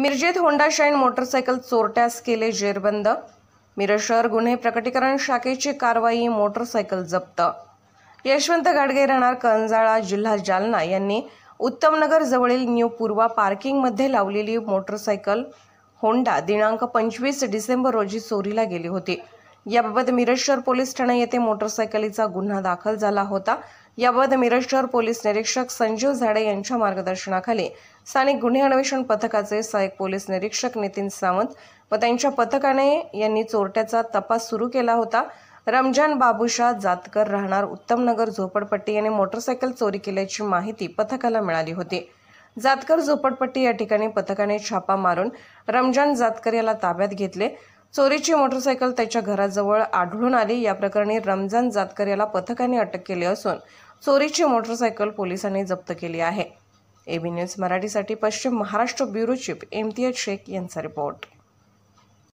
मिरजेत Honda Shine motorcycle चोरट्यास केले जेरबंद मिरज शहर गुन्हे प्रकटीकरण शाखेची कारवाई मोटरसायकल जप्त यशवंत गाडगे राहणार कंजाळा जिल्हा जालना यांनी उत्तमनगर जवळील न्यू पूर्वा पार्किंगमध्ये लावलेली मोटरसायकल होंडा दिनांक पंचवीस डिसेंबर रोजी चोरीला गेली होती याबाबत मिरज शहर पोलीस ठाणे येथे मोटरसायकलीचा गुन्हा दाखल झाला होता याबाबत मिरज शहर पोलीस निरीक्षक संजीव झाडे यांच्या मार्गदर्शनाखाली स्थानिक गुन्हे अन्वेषण पथकाचे सहाय्यक पोलीस निरीक्षक नितीन सावंत व त्यांच्या पथकाने यांनी चोरट्याचा तपास सुरू केला होता रमजान बाबूशा जातकर राहणार उत्तम नगर झोपडपट्टी याने मोटरसायकल चोरी केल्याची माहिती पथकाला मिळाली होती जातकर झोपडपट्टी या ठिकाणी पथकाने छापा मारून रमजान जातकर याला ताब्यात घेतले चोरीची मोटरसायकल त्याच्या घराजवळ आढळून आली या प्रकरणी रमजान जातकर याला पथकाने अटक केली असून चोरीची मोटरसायकल पोलिसांनी जप्त केली आहे एबी न्यूज मराठीसाठी पश्चिम महाराष्ट्र ब्युरो चीफ इम्तियाज शेख यांचा रिपोर्ट